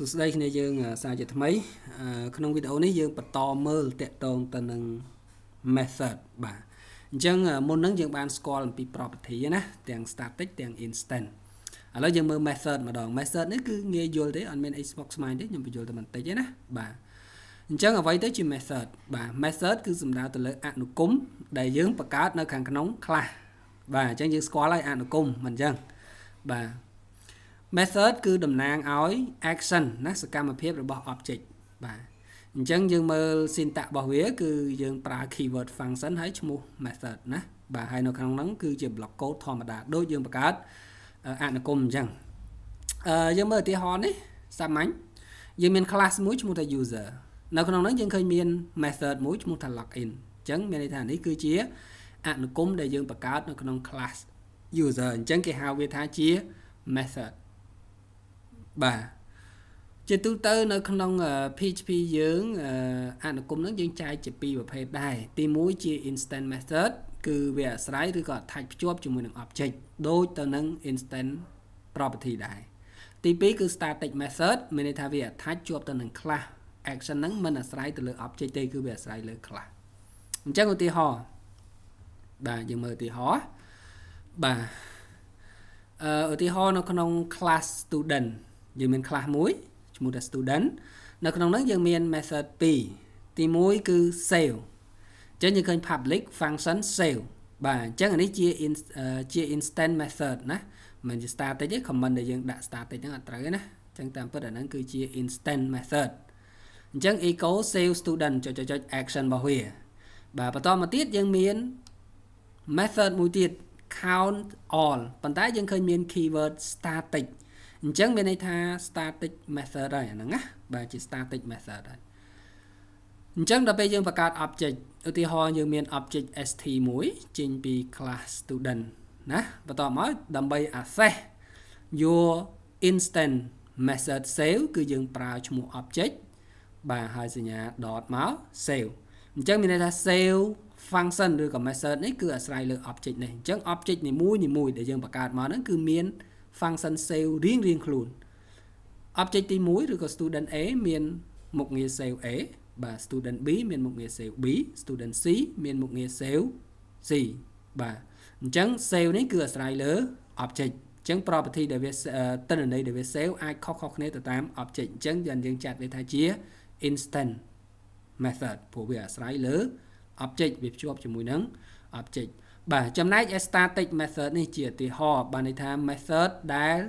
សួស្តីគ្នាយើងសាជាថ្មី ក្នុងវីដេអូនេះយើងបន្តមើលតកតងទៅនឹង method បាទអញ្ចឹងមុននឹងយើងបានស្គាល់អំពី property ណាទាំង static ទាំង instant ឥឡូវយើងមើល method ម្ដង method នេះគឺងាយយល់ទេអត់មានអីស្មុគស្មាញទេខ្ញុំបញ្យល់តែបន្តិចទេណាបាទអញ្ចឹងអ្វីទៅជា method បាទ method គឺសំដៅទៅលើ អនុគមដែលយើងបង្កើតនៅខាងក្នុង class បាទអញ្ចឹងយើងស្គាល់ហើយអនុគមមិនអញ្ចឹងបាទ method គឺតំណាងឲ្យ action ណាសកម្មភាពរបស់ object បាទអញ្ចឹងយើងមើល syntax របស់វាគឺយើងប្រើ keyword function ហើយឈ្មោះ method ណាបាទហើយនៅក្នុងហ្នឹងគឺជា block code ធម្មតាដូចយើងបង្កើតអនុគមអញ្ចឹងអឺយើងមើលឧទាហរណ៍នេះសាមញ្ញយើងមាន class មួយឈ្មោះថា user នៅក្នុងហ្នឹងយើងឃើញមាន method មួយឈ្មោះថា login អញ្ចឹងមានន័យថានេះគឺជា អនុគមដែលយើងបង្កើតនៅក្នុង class user អញ្ចឹងគេហៅវាថាជា method បាទជាទូទៅនៅក្នុង PHP យើងអនុគមនឹងយើងចែកជាពីរប្រភេទដែរទី1ជា instant method គឺវាអាស្រ័យឬក៏ attach ភ្ជាប់ជាមួយនឹង object ដូចទៅនឹង instant property ដែរទី2គឺ static method មានន័យថាវា attach ជាប់ទៅនឹង class action ហ្នឹងមិនអាស្រ័យទៅលើ object ទេគឺវាអាស្រ័យលើ class អញ្ចឹងឧទាហរណ៍បាទយើងមើលឧទាហរណ៍បាទអឺឧទាហរណ៍នៅក្នុង class student យើងមាន class មួយឈ្មោះថា student នៅក្នុងនោះយើងមាន method 2ទី1គឺ save អញ្ចឹងយើងឃើញ public function save បាទអញ្ចឹងអានេះជាជា instant method ណាមិនជា static ទេ comment ដែលយើងដាក់ static ហ្នឹងអត់ត្រូវទេណាអញ្ចឹងតាមពិតអាហ្នឹងគឺជា instant method អញ្ចឹង echo save student ចុចចុច action របស់វាបាទបន្តមកទៀតយើងមាន method មួយទៀត count all ប៉ុន្តែយើងឃើញមាន keyword static អញ្ចឹងមានន័យថា static method ហើយហ្នឹងណាបាទជា static method ហើយអញ្ចឹងដល់ពេលយើងបង្កើត object ឧទាហរណ៍យើងមាន object st មួយចេញពី class student ណាបន្តមកដើម្បី access your instant method save គឺយើងប្រើឈ្មោះ object បាទហើយសញ្ញា dot មក save អញ្ចឹងមានន័យថា save function ឬក៏ method នេះគឺអាស្រ័យលើ object នេះអញ្ចឹង object នីមួយៗដែលយើងបង្កើតមកហ្នឹងគឺមាន function save រៀងរៀងខ្លួន object ទី1ឬក៏ student A មានមុខងារ save A បាទ student B មានមុខងារ save B student C មានមុខងារ save C បាទអញ្ចឹង save នេះគឺអាស្រ័យលើ object អញ្ចឹង property ដែលវាទិន្នន័យដែលវា save អាចខុសៗគ្នាទៅតាម object អញ្ចឹងយើងចាត់វាថាជា instant method ព្រោះវាអាស្រ័យលើ object វាភ្ជាប់ជាមួយនឹង object បាទចំណែក static method នេះជាឧទាហរណ៍បានន័យថា method ដែល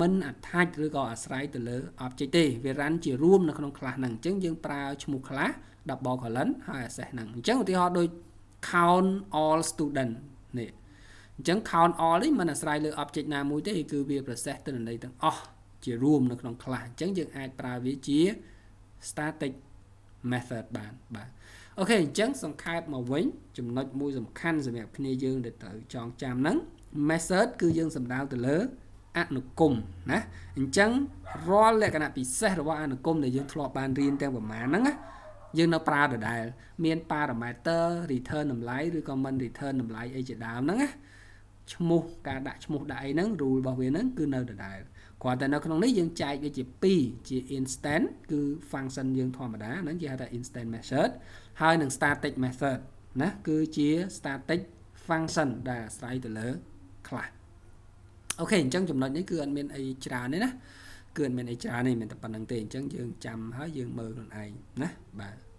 មិនអត្ថាចឬក៏អាស្រ័យទៅលើ object ទេវា run ជារួមនៅក្នុង class ហ្នឹងអញ្ចឹងយើងប្រើឈ្មោះ class double colon ហើយ access ហ្នឹងអញ្ចឹងឧទាហរណ៍ដូច count all student នេះអញ្ចឹង count all នេះมันអាស្រ័យលើ object ណាមួយទេគឺវា process ទិន្នន័យទាំងអស់ជារួមនៅក្នុង class អញ្ចឹងយើងអាចប្រើវាជា static method បានបាទអូខេអញ្ចឹងសង្ខេបមកវិញ ចំណុចមួយសំខាន់សម្រាប់គ្នាយើងដែលត្រូវចងចាំហ្នឹង method គឺយើងសំដៅទៅលើអនុគមណាអញ្ចឹងរាល់លក្ខណៈពិសេសរបស់អនុគមដែលយើងធ្លាប់បានរៀនទាំងប្រមាណហ្នឹងណាយើងនៅប្រើដដែល មាន parameter return តម្លៃឬក៏មិន return តម្លៃអីជាដើមហ្នឹងណាឈ្មោះការដាក់ឈ្មោះដាក់អីហ្នឹង rule របស់វាហ្នឹងគឺនៅដដែលគ្រាន់តែនៅក្នុងនេះយើងចែកវាជា2ជា instant គឺ function យើងធម្មតាហ្នឹងគេហៅថា instant method ហើយនឹង static method ណាគឺជា static function ដែលអាស្រ័យទៅលើ class អូខេអញ្ចឹងចំណុចនេះគឺអត់មានអីច្រើនទេណាគឺអត់មានអីច្រើនទេមានតែប៉ុណ្្នឹងទេអញ្ចឹងយើងចាំហើយយើងមើលខ្លួនឯងណាបាទ